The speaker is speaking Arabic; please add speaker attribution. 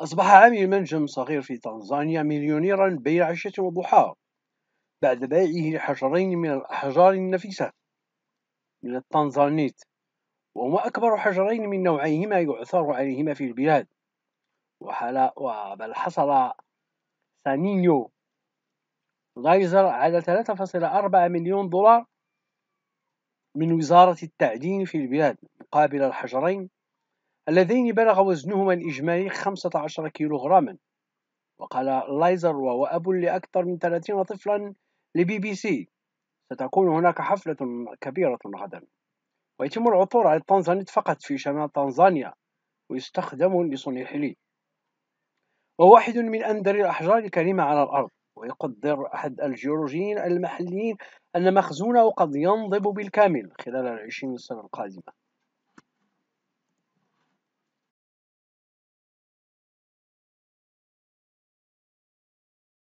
Speaker 1: أصبح عامل منجم صغير في تنزانيا مليونيرا بين عشية وضحاها بعد بيعه لحجرين من الأحجار النفيسة من التنزانيت وهما أكبر حجرين من نوعيهما يعثر عليهما في البلاد وحلا وبل حصل سانينيو غايزر على 3.4 مليون دولار من وزارة التعدين في البلاد مقابل الحجرين اللذين بلغ وزنهما الإجمالي 15 كيلوغراما وقال لايزر وهو أب لأكثر من 30 طفلا لبي بي سي ستكون هناك حفلة كبيرة غدا ويتم العثور على التنزانيت فقط في شمال تنزانيا ويستخدم لصنع الحلي وواحد من أندر الأحجار الكريمة على الأرض ويقدر أحد الجيولوجيين المحليين أن مخزونه قد ينضب بالكامل خلال العشرين سنة القادمة